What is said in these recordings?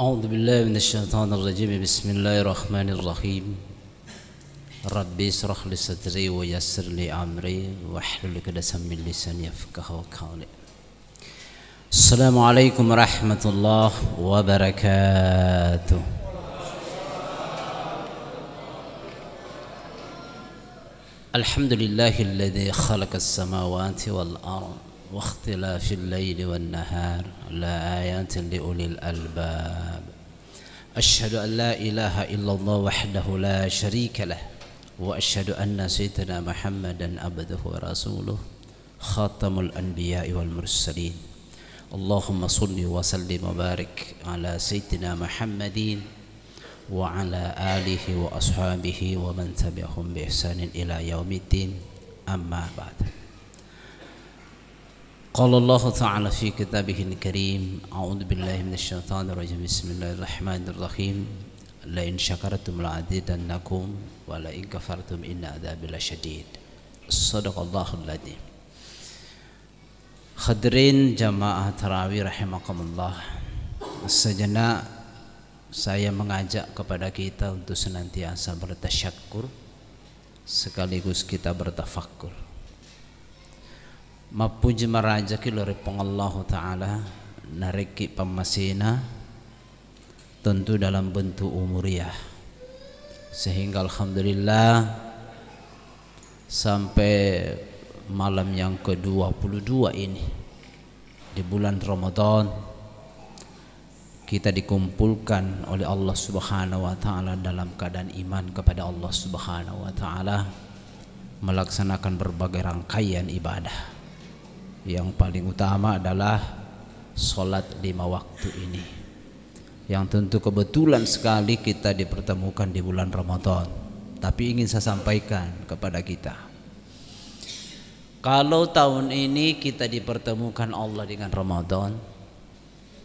أعوذ بالله من الشيطان الرجيم بسم الله الرحمن الرحيم ربي اشرح لي صدري ويسر لي أمري واحلل عقدة من لساني يفقهوا قولي السلام عليكم ورحمة الله وبركاته الحمد لله الذي خلق السماوات والأرض واختلاف الليل والنهار لآيات لأولي الألباب أشهد أن لا إله إلا الله وحده لا شريك له وأشهد أن سيدنا محمدا عبده ورسوله خاتم الأنبياء والمرسلين اللهم صل وسلم وبارك على سيدنا محمد وعلى آله وأصحابه ومن تبعهم بإحسان إلى يوم الدين أما بعد قال الله تعالى في كتابه الكريم أعوذ بالله من الشيطان الرجيم بسم الله الرحمن الرحيم لئن شكرتم لأزيدنكم ولئن كفرتم إن عذابي لشديد صدق الله العظيم Khadirin jamaah tarawih rahimakumullah Sejenak saya mengajak kepada kita untuk senantiasa bertasyakur Sekaligus kita bertafakur mapuji marajaki lori pengallahu ta'ala nariki pemasina tentu dalam bentuk umuriah sehingga Alhamdulillah sampai malam yang ke-22 ini di bulan Ramadan kita dikumpulkan oleh Allah Subhanahu wa taala dalam keadaan iman kepada Allah Subhanahu wa taala melaksanakan berbagai rangkaian ibadah yang paling utama adalah sholat lima waktu ini yang tentu kebetulan sekali kita dipertemukan di bulan Ramadan tapi ingin saya sampaikan kepada kita kalau tahun ini kita dipertemukan Allah dengan Ramadan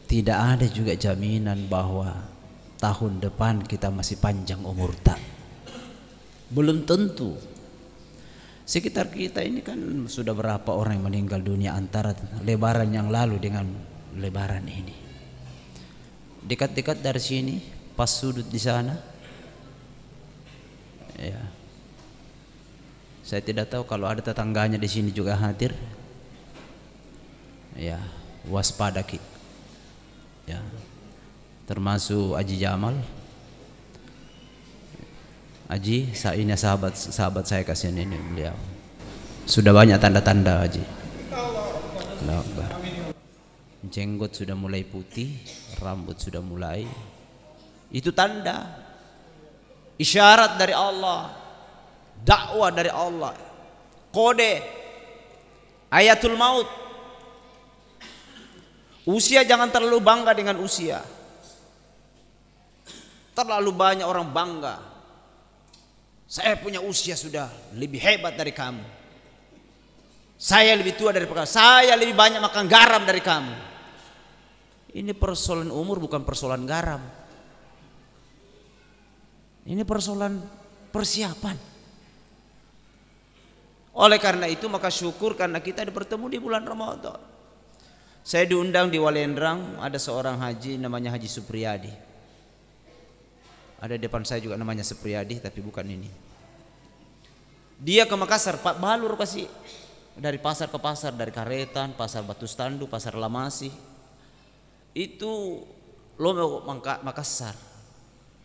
tidak ada juga jaminan bahwa tahun depan kita masih panjang umur tak belum tentu Sekitar kita ini kan sudah berapa orang yang meninggal dunia antara lebaran yang lalu dengan lebaran ini. Dekat-dekat dari sini, pas sudut di sana. Ya. Saya tidak tahu kalau ada tetangganya di sini juga hadir. Ya, waspada kita. Ya. Termasuk Aji Jamal. Haji, ini sahabat sahabat saya kasihan ini beliau. Sudah banyak tanda-tanda Haji. Jenggot sudah mulai putih, rambut sudah mulai. Itu tanda isyarat dari Allah, dakwah dari Allah. Kode ayatul maut. Usia jangan terlalu bangga dengan usia. Terlalu banyak orang bangga saya punya usia sudah lebih hebat dari kamu. Saya lebih tua dari kamu. Saya lebih banyak makan garam dari kamu. Ini persoalan umur bukan persoalan garam. Ini persoalan persiapan. Oleh karena itu maka syukur karena kita bertemu di bulan Ramadan. Saya diundang di Walendrang ada seorang haji namanya Haji Supriyadi. Ada di depan saya juga namanya Supriyadi tapi bukan ini. Dia ke Makassar, Pak Balur kasih dari pasar ke pasar, dari Karetan, pasar Batu Standu, pasar Lamasi. Itu lo mau Makassar.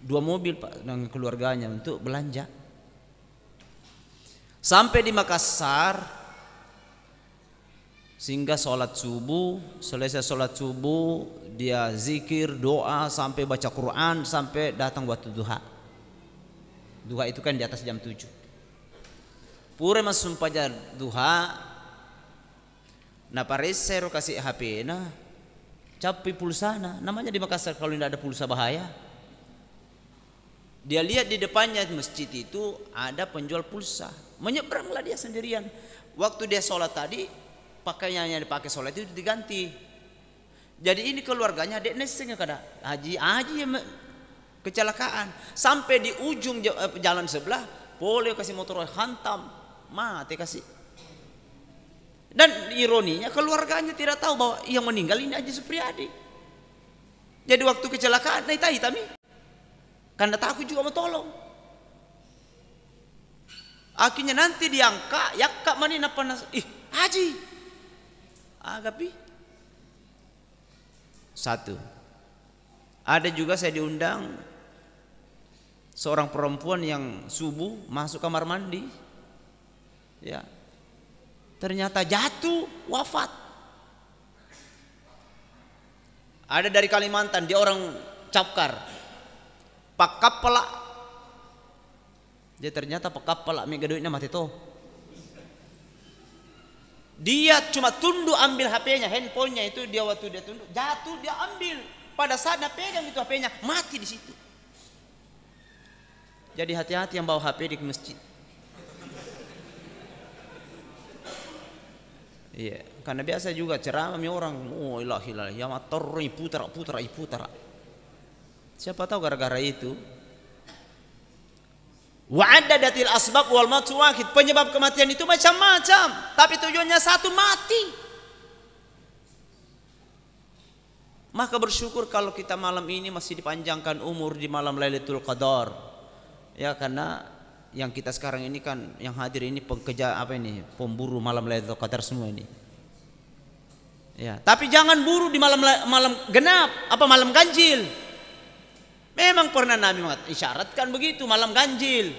Dua mobil Pak dengan keluarganya untuk belanja. Sampai di Makassar sehingga sholat subuh, selesai sholat subuh dia zikir, doa sampai baca Quran sampai datang waktu duha. Duha itu kan di atas jam 7. Pura masuk pajar duha Paris pareser kasih HP na capi pulsa na namanya di Makassar kalau tidak ada pulsa bahaya. Dia lihat di depannya masjid itu ada penjual pulsa. Menyeberanglah dia sendirian. Waktu dia sholat tadi pakaiannya yang dipakai sholat itu diganti jadi ini keluarganya dek nesengnya kada haji haji kecelakaan sampai di ujung eh, jalan sebelah boleh kasih motor hantam mati kasih dan ironinya keluarganya tidak tahu bahwa yang meninggal ini Haji Supriyadi jadi waktu kecelakaan naik tahi tami, karena takut juga mau tolong akhirnya nanti diangkat, yakka mana napa nas? ih Haji agapi ah, satu. Ada juga saya diundang seorang perempuan yang subuh masuk kamar mandi. Ya. Ternyata jatuh, wafat. Ada dari Kalimantan, dia orang capkar. Pakap pelak. Dia ternyata pakap pelak mega duitnya mati toh. Dia cuma tunduk ambil HP-nya, handphonenya itu dia waktu dia tunduk, jatuh dia ambil. Pada saat dia pegang itu HP-nya, mati di situ. Jadi hati-hati yang bawa HP di masjid. Iya, yeah. karena biasa juga ceramah orang, oh ilah ilah, ya motor putar putar putar. Siapa tahu gara-gara itu datil asbab wal mautu wahid. Penyebab kematian itu macam-macam, tapi tujuannya satu mati. Maka bersyukur kalau kita malam ini masih dipanjangkan umur di malam Lailatul Qadar. Ya karena yang kita sekarang ini kan yang hadir ini pekerja apa ini? Pemburu malam Lailatul Qadar semua ini. Ya, tapi jangan buru di malam malam genap, apa malam ganjil. Memang pernah Nabi mengatakan isyaratkan begitu malam ganjil.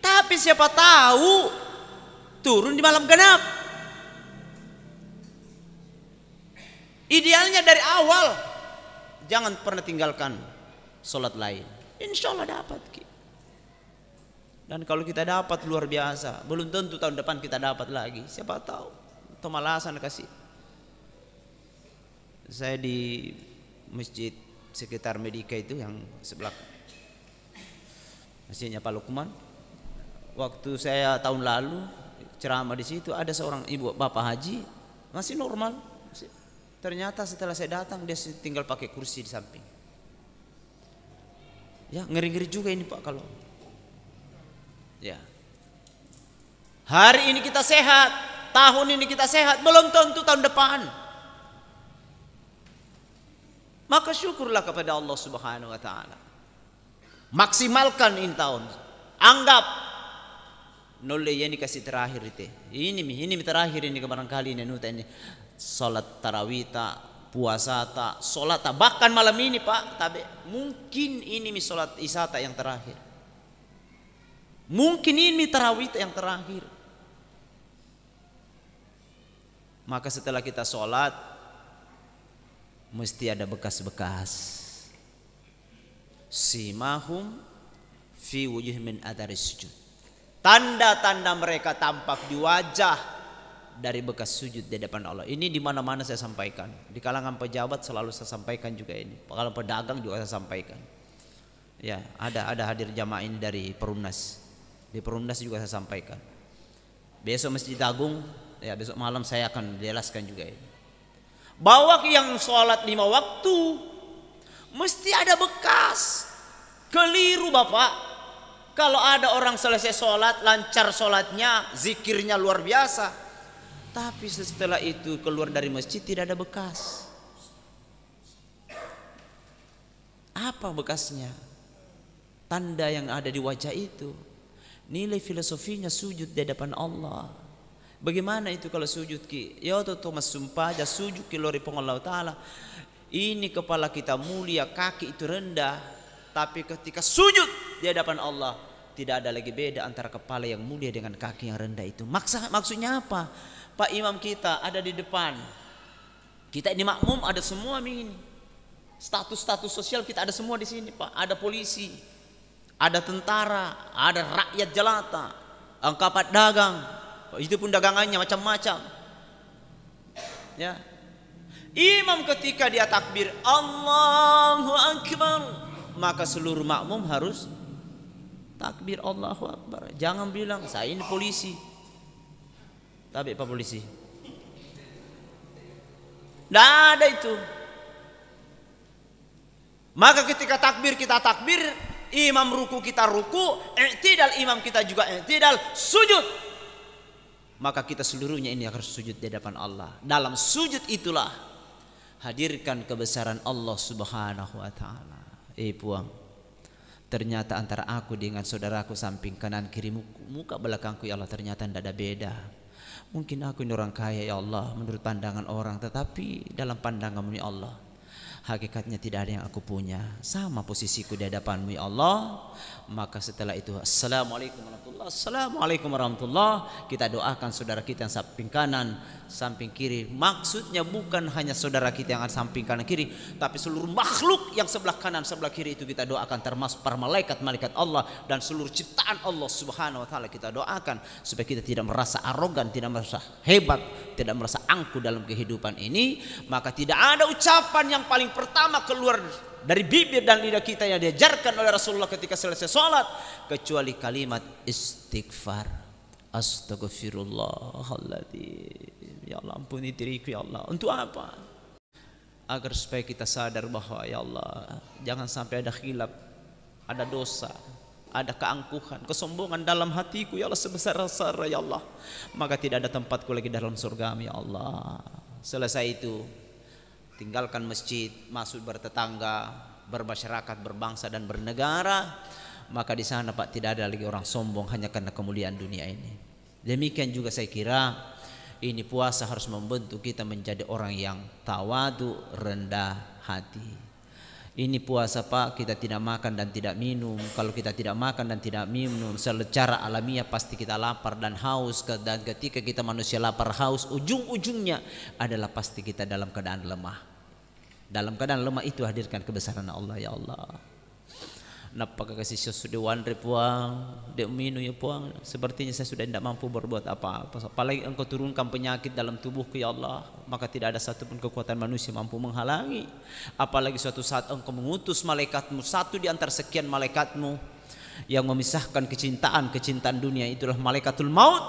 Tapi siapa tahu turun di malam genap. Idealnya dari awal jangan pernah tinggalkan sholat lain. Insya Allah dapat. Dan kalau kita dapat luar biasa, belum tentu tahun depan kita dapat lagi. Siapa tahu? Tomalasan malasan kasih. Saya di masjid sekitar Medika itu yang sebelah masjidnya Pak Lukman waktu saya tahun lalu ceramah di situ ada seorang ibu bapak haji masih normal ternyata setelah saya datang dia tinggal pakai kursi di samping ya ngeri-ngeri juga ini Pak kalau ya hari ini kita sehat tahun ini kita sehat belum tentu tahun depan maka syukurlah kepada Allah Subhanahu wa taala. Maksimalkan in tahun. Anggap nolle yang dikasih terakhir itu. Ini ini terakhir ini kemarin kali ini nuta ini salat tarawih tak puasa tak salat tak bahkan malam ini Pak tapi mungkin ini mi salat isya tak yang terakhir. Mungkin ini tarawih yang terakhir. Maka setelah kita sholat mesti ada bekas-bekas simahum fi wujuh min athari sujud tanda-tanda mereka tampak di wajah dari bekas sujud di depan Allah. Ini di mana-mana saya sampaikan. Di kalangan pejabat selalu saya sampaikan juga ini. Kalau pedagang juga saya sampaikan. Ya, ada ada hadir jamaah ini dari Perumnas. Di Perumnas juga saya sampaikan. Besok Masjid Agung, ya besok malam saya akan jelaskan juga ini bahwa yang sholat lima waktu mesti ada bekas keliru bapak kalau ada orang selesai sholat lancar sholatnya zikirnya luar biasa tapi setelah itu keluar dari masjid tidak ada bekas apa bekasnya tanda yang ada di wajah itu nilai filosofinya sujud di hadapan Allah Bagaimana itu kalau sujud ki? Ya to Thomas sumpah jadi sujud ki lori pengallah taala. Ini kepala kita mulia, kaki itu rendah. Tapi ketika sujud di hadapan Allah, tidak ada lagi beda antara kepala yang mulia dengan kaki yang rendah itu. Maksa, maksudnya apa? Pak imam kita ada di depan. Kita ini makmum ada semua ini. Status-status sosial kita ada semua di sini, Pak. Ada polisi, ada tentara, ada rakyat jelata, angkapat dagang, itu pun dagangannya macam-macam ya imam ketika dia takbir Allahu akbar maka seluruh makmum harus takbir Allahu akbar jangan bilang saya ini polisi tapi pak polisi tidak ada itu maka ketika takbir kita takbir imam ruku kita ruku i'tidal imam kita juga i'tidal sujud maka kita seluruhnya ini harus sujud di hadapan Allah. Dalam sujud itulah hadirkan kebesaran Allah Subhanahu wa taala. Eh puang. Ternyata antara aku dengan saudaraku samping kanan kiri muka belakangku ya Allah ternyata tidak ada beda. Mungkin aku ini orang kaya ya Allah menurut pandangan orang tetapi dalam pandanganmu ya Allah hakikatnya tidak ada yang aku punya sama posisiku di hadapanmu ya Allah maka setelah itu Assalamualaikum warahmatullah Assalamualaikum warahmatullahi kita doakan saudara kita yang samping kanan samping kiri maksudnya bukan hanya saudara kita yang ada samping kanan kiri tapi seluruh makhluk yang sebelah kanan sebelah kiri itu kita doakan termasuk para malaikat malaikat Allah dan seluruh ciptaan Allah subhanahu wa ta'ala kita doakan supaya kita tidak merasa arogan tidak merasa hebat tidak merasa angku dalam kehidupan ini maka tidak ada ucapan yang paling yang pertama keluar dari bibir dan lidah kita yang diajarkan oleh Rasulullah ketika selesai sholat kecuali kalimat istighfar astagfirullahaladzim ya Allah ampuni diriku ya Allah untuk apa agar supaya kita sadar bahwa ya Allah jangan sampai ada khilaf ada dosa ada keangkuhan, kesombongan dalam hatiku ya Allah sebesar rasa ya Allah maka tidak ada tempatku lagi dalam surga ya Allah selesai itu tinggalkan masjid, masuk bertetangga, bermasyarakat, berbangsa dan bernegara, maka di sana Pak tidak ada lagi orang sombong hanya karena kemuliaan dunia ini. Demikian juga saya kira ini puasa harus membentuk kita menjadi orang yang tawadu rendah hati. Ini puasa Pak, kita tidak makan dan tidak minum. Kalau kita tidak makan dan tidak minum, secara alamiah pasti kita lapar dan haus. Dan ketika kita manusia lapar haus, ujung-ujungnya adalah pasti kita dalam keadaan lemah dalam keadaan lemah itu hadirkan kebesaran Allah ya Allah Napa kasih sudah wanri puang Dia minu ya puang Sepertinya saya sudah tidak mampu berbuat apa-apa Apalagi engkau turunkan penyakit dalam tubuhku ya Allah Maka tidak ada satupun kekuatan manusia mampu menghalangi Apalagi suatu saat engkau mengutus malaikatmu Satu di antara sekian malaikatmu Yang memisahkan kecintaan-kecintaan dunia Itulah malaikatul maut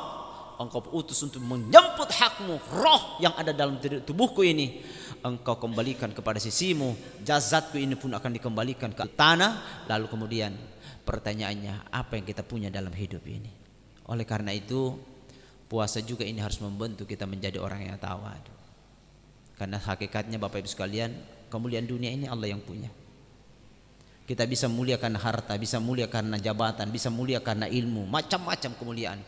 Engkau utus untuk menjemput hakmu Roh yang ada dalam tubuhku ini engkau kembalikan kepada sisimu jazatku ini pun akan dikembalikan ke tanah lalu kemudian pertanyaannya apa yang kita punya dalam hidup ini oleh karena itu puasa juga ini harus membentuk kita menjadi orang yang tawadu karena hakikatnya Bapak Ibu sekalian kemuliaan dunia ini Allah yang punya kita bisa muliakan harta, bisa muliakan jabatan, bisa muliakan ilmu, macam-macam kemuliaan.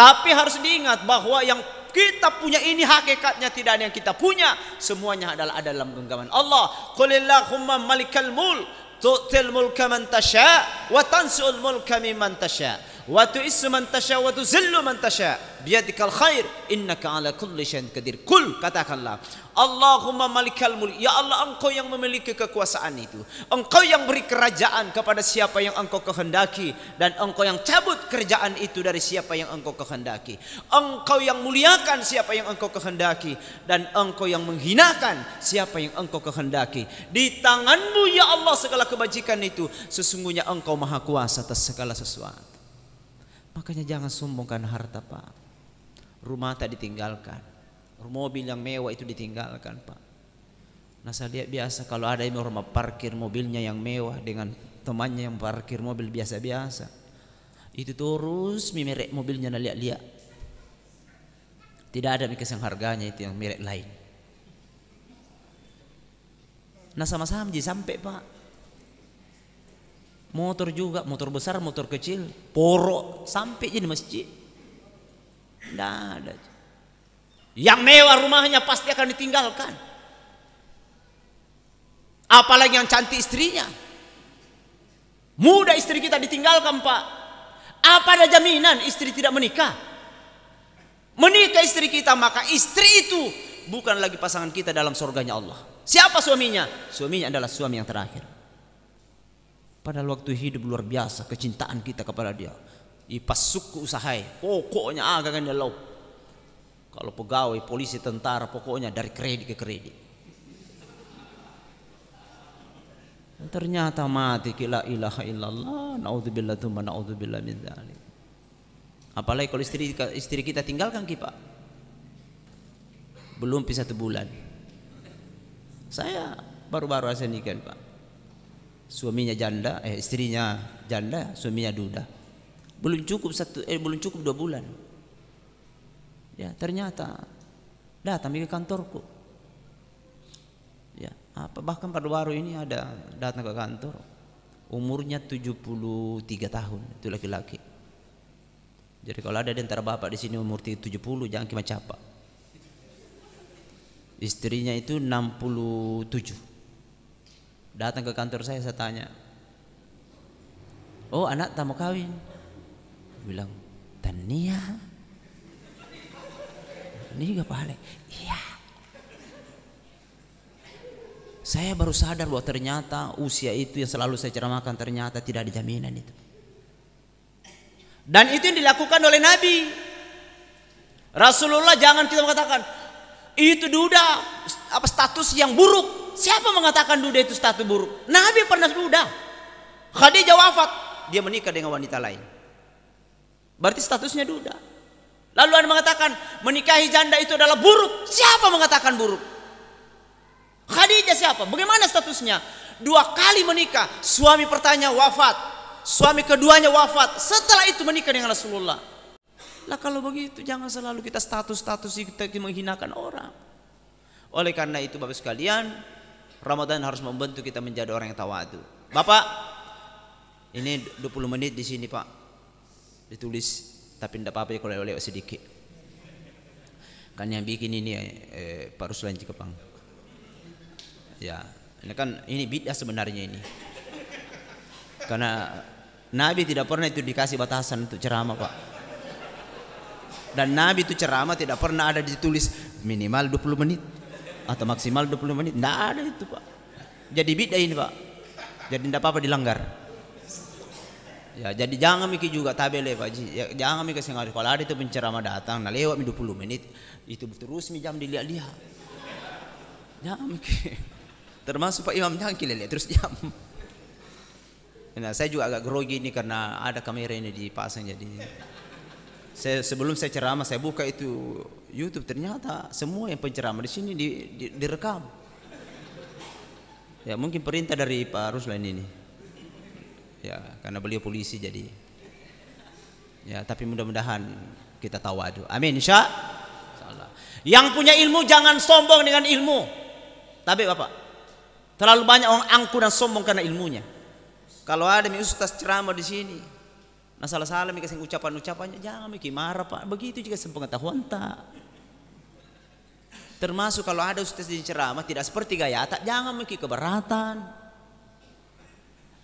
Tapi harus diingat bahwa yang kita punya ini hakikatnya tidak ada yang kita punya. Semuanya adalah ada dalam genggaman Allah. Qulillahumma malikal mul tu'til mulka man tasha wa tansu'ul mulka mimman tasha wa tu'issu man tasha wa tuzillu man tasha biyadikal khair innaka ala kulli syai'in qadir. Kul katakanlah Allahumma malikal mulk. Ya Allah engkau yang memiliki kekuasaan itu. Engkau yang beri kerajaan kepada siapa yang engkau kehendaki. Dan engkau yang cabut kerajaan itu dari siapa yang engkau kehendaki. Engkau yang muliakan siapa yang engkau kehendaki. Dan engkau yang menghinakan siapa yang engkau kehendaki. Di tanganmu ya Allah segala kebajikan itu. Sesungguhnya engkau maha kuasa atas segala sesuatu. Makanya jangan sombongkan harta pak. Rumah tak ditinggalkan mobil yang mewah itu ditinggalkan Pak nah saya lihat biasa kalau ada yang rumah parkir mobilnya yang mewah dengan temannya yang parkir mobil biasa-biasa itu terus merek mobilnya nak lihat-lihat tidak ada mikir harganya itu yang merek lain nah sama-sama jadi sampai Pak motor juga motor besar motor kecil porok sampai jadi masjid tidak ada yang mewah rumahnya pasti akan ditinggalkan. Apalagi yang cantik istrinya. Muda istri kita ditinggalkan, Pak. Apa ada jaminan istri tidak menikah? Menikah istri kita, maka istri itu bukan lagi pasangan kita dalam surganya Allah. Siapa suaminya? Suaminya adalah suami yang terakhir. Padahal waktu hidup luar biasa kecintaan kita kepada dia. Ipas suku usahai, pokoknya agaknya lauk. Kalau pegawai, polisi, tentara, pokoknya dari kredit ke kredit. Ternyata mati kila ilaha illallah, naudzubillah tsumma naudzubillah min dzalik. Apalagi kalau istri istri kita tinggalkan kita. Belum bisa satu bulan. Saya baru-baru saya nikah, Pak. Suaminya janda, eh istrinya janda, suaminya duda. Belum cukup satu eh belum cukup dua bulan ya ternyata datang ke kantorku ya apa bahkan pada baru ini ada datang ke kantor umurnya 73 tahun itu laki-laki jadi kalau ada di antara bapak di sini umur 70 jangan kima capa istrinya itu 67 datang ke kantor saya saya tanya oh anak tamu kawin bilang Tania ini juga pahala. Iya. Saya baru sadar bahwa ternyata usia itu yang selalu saya ceramahkan ternyata tidak ada jaminan itu. Dan itu yang dilakukan oleh Nabi. Rasulullah jangan kita mengatakan itu duda apa status yang buruk. Siapa mengatakan duda itu status buruk? Nabi pernah duda. Khadijah wafat, dia menikah dengan wanita lain. Berarti statusnya duda. Lalu Anda mengatakan menikahi janda itu adalah buruk. Siapa mengatakan buruk? Khadijah siapa? Bagaimana statusnya? Dua kali menikah, suami pertanya wafat, suami keduanya wafat. Setelah itu menikah dengan Rasulullah. Lah kalau begitu jangan selalu kita status-status kita menghinakan orang. Oleh karena itu Bapak sekalian, Ramadan harus membentuk kita menjadi orang yang tawadu. Bapak, ini 20 menit di sini Pak. Ditulis tapi tidak apa-apa kalau lewat lewat sedikit kan yang bikin ini eh, Pak Ruslan Cikepang ya ini kan ini bid'ah sebenarnya ini karena Nabi tidak pernah itu dikasih batasan untuk ceramah Pak dan Nabi itu ceramah tidak pernah ada ditulis minimal 20 menit atau maksimal 20 menit tidak ada itu Pak jadi bid'ah ini Pak jadi tidak apa-apa dilanggar Ya, jadi jangan mikir juga tabele ya, Pak Ji. Ya, jangan mikir sengaja kalau ada itu penceramah datang nah lewat 20 menit itu terus mi jam dilihat-lihat. Jangan mikir. Termasuk Pak Imam jangan kira terus jam. Nah, saya juga agak grogi ini karena ada kamera ini dipasang jadi saya sebelum saya ceramah saya buka itu YouTube ternyata semua yang penceramah di sini di, di, direkam. Ya mungkin perintah dari Pak Ruslan ini ya karena beliau polisi jadi ya tapi mudah-mudahan kita tahu tawadu amin insya Allah yang punya ilmu jangan sombong dengan ilmu tapi bapak terlalu banyak orang angku dan sombong karena ilmunya kalau ada mi ustaz ceramah di sini nah salah salah mi kasih ucapan ucapannya jangan mikir marah pak begitu juga sepengetahuan tak termasuk kalau ada ustaz di ceramah tidak seperti gaya tak jangan mikir keberatan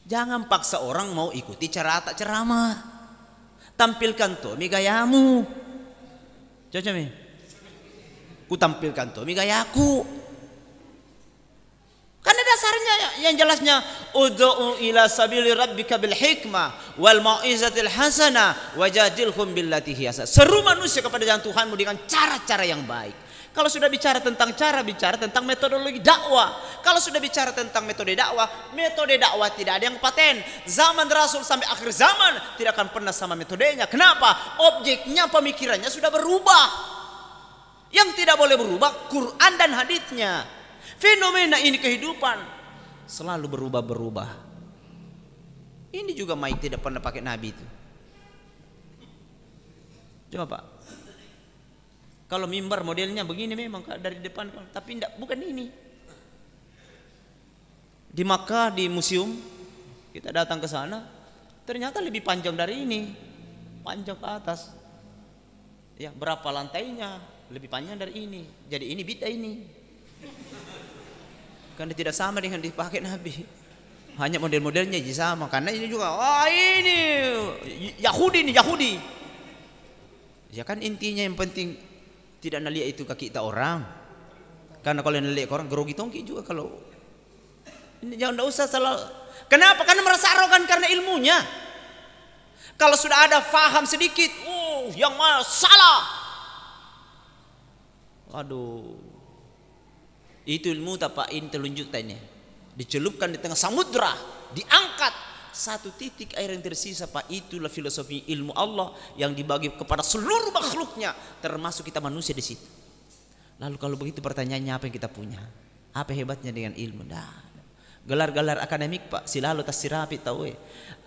Jangan paksa orang mau ikuti tak ceramah. Tampilkan tomi gayamu. Cocok mi? Ku tampilkan tomi gayaku. Karena dasarnya ya, yang jelasnya udhu ila sabili rabbika bil hikmah wal mau'izatil hasanah wajadilhum billati hiasa. Seru manusia kepada jalan Tuhanmu dengan cara-cara yang baik. Kalau sudah bicara tentang cara, bicara tentang metodologi dakwah. Kalau sudah bicara tentang metode dakwah, metode dakwah tidak ada yang paten. Zaman Rasul sampai akhir zaman tidak akan pernah sama metodenya. Kenapa? Objeknya, pemikirannya sudah berubah. Yang tidak boleh berubah Quran dan haditsnya. Fenomena ini kehidupan selalu berubah-berubah. Ini juga Mike tidak pernah pakai nabi itu. Coba Pak, kalau mimbar modelnya begini memang dari depan, tapi tidak bukan ini. Di Makkah di museum kita datang ke sana, ternyata lebih panjang dari ini, panjang ke atas. Ya berapa lantainya lebih panjang dari ini. Jadi ini bid'ah ini. Karena tidak sama dengan dipakai Nabi. Hanya model-modelnya jadi sama. Karena ini juga, wah ini Yahudi ini Yahudi. Ya kan intinya yang penting tidak lihat itu kaki tak orang. Karena kalau lihat orang gerogi tongki juga kalau jangan tidak usah salah. Kenapa? Karena merasa arogan karena ilmunya. Kalau sudah ada faham sedikit, uh, yang mana salah. Aduh. Itu ilmu tapain telunjuk tanya. Dicelupkan di tengah samudra, diangkat satu titik air yang tersisa Pak itulah filosofi ilmu Allah yang dibagi kepada seluruh makhluknya termasuk kita manusia di situ lalu kalau begitu pertanyaannya apa yang kita punya apa hebatnya dengan ilmu dah gelar-gelar akademik Pak silalu tasirapi tahu eh.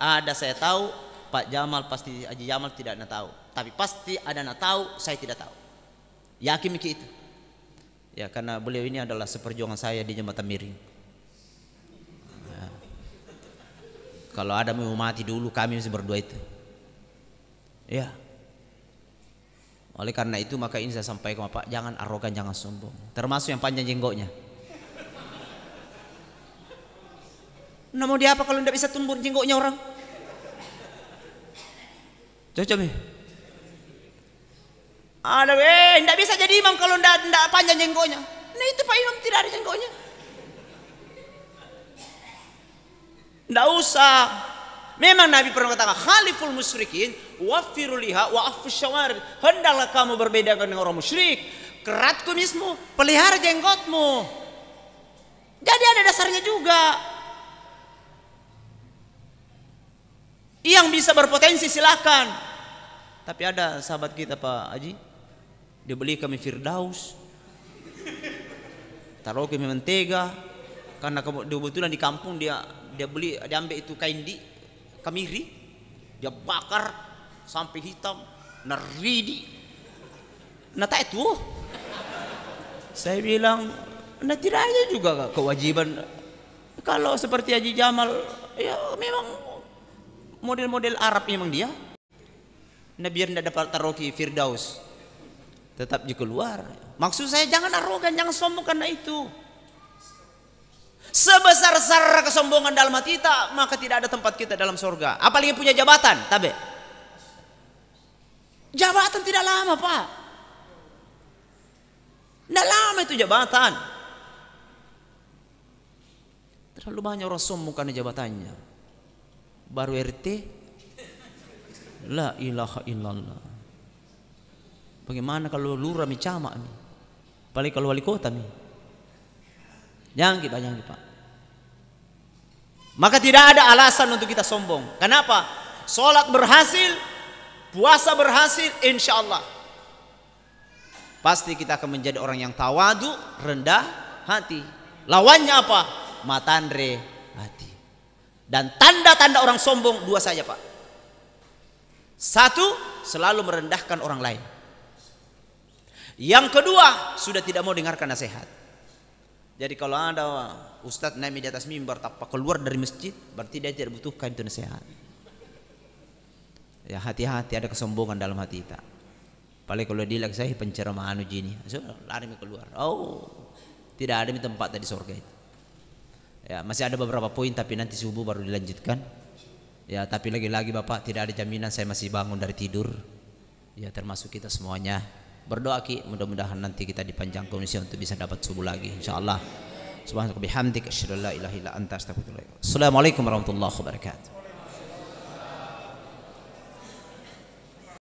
ada saya tahu Pak Jamal pasti Haji Jamal tidak ada tahu tapi pasti ada na tahu saya tidak tahu yakin itu. ya karena beliau ini adalah seperjuangan saya di jembatan miring kalau ada mau mati dulu kami masih berdua itu ya oleh karena itu maka ini saya ke bapak jangan arogan jangan sombong termasuk yang panjang jenggoknya. Nah mau dia apa kalau tidak bisa tumbuh jenggoknya orang? Cocok nih. Ada eh tidak bisa jadi imam kalau tidak panjang jenggoknya. Nah itu Pak Imam tidak ada jenggoknya. Tidak usah. Memang Nabi pernah katakan, khaliful musyrikin, wafiru liha wa syawar. Hendaklah kamu berbeda dengan orang musyrik. Kerat kumismu, pelihara jenggotmu. Jadi ada dasarnya juga. Yang bisa berpotensi silahkan. Tapi ada sahabat kita Pak Haji, dia beli kami Firdaus. Taruh kami mentega, karena kebetulan di kampung dia dia beli dia ambil itu kain di kemiri dia bakar sampai hitam neridi nah tak itu saya bilang nah tidak ada juga kewajiban kalau seperti Haji Jamal ya memang model-model Arab memang dia nah biar tidak dapat taroki Firdaus tetap juga keluar maksud saya jangan arogan jangan sombong karena itu Sebesar-besar kesombongan dalam hati kita, maka tidak ada tempat kita dalam surga. Apalagi punya jabatan, tabe. Jabatan tidak lama, Pak. Tidak lama itu jabatan. Terlalu banyak orang sombong karena jabatannya. Baru RT, la ilaha illallah. Bagaimana kalau lurah mi camak balik Paling kalau wali kota ini Jangan kita, jangan kita. Maka tidak ada alasan untuk kita sombong. Kenapa? Sholat berhasil, puasa berhasil, insya Allah. Pasti kita akan menjadi orang yang tawadu, rendah hati. Lawannya apa? Matandre hati. Dan tanda-tanda orang sombong dua saja pak. Satu, selalu merendahkan orang lain. Yang kedua, sudah tidak mau dengarkan nasihat. Jadi kalau ada ustadz naik di atas mimbar tanpa keluar dari masjid, berarti dia tidak butuhkan itu nasihat. Ya hati-hati ada kesombongan dalam hati kita. Paling kalau dia lagi saya penceramah anu jini, so, lari keluar. Oh, tidak ada tempat tadi surga itu. Ya, masih ada beberapa poin tapi nanti subuh baru dilanjutkan. Ya, tapi lagi-lagi Bapak tidak ada jaminan saya masih bangun dari tidur. Ya, termasuk kita semuanya berdoa Ki mudah-mudahan nanti kita dipanjangkan usia untuk bisa dapat subuh lagi insyaallah subhanaka bihamdika asyhadu an la ilaha illa anta astaghfiruka Assalamualaikum warahmatullahi wabarakatuh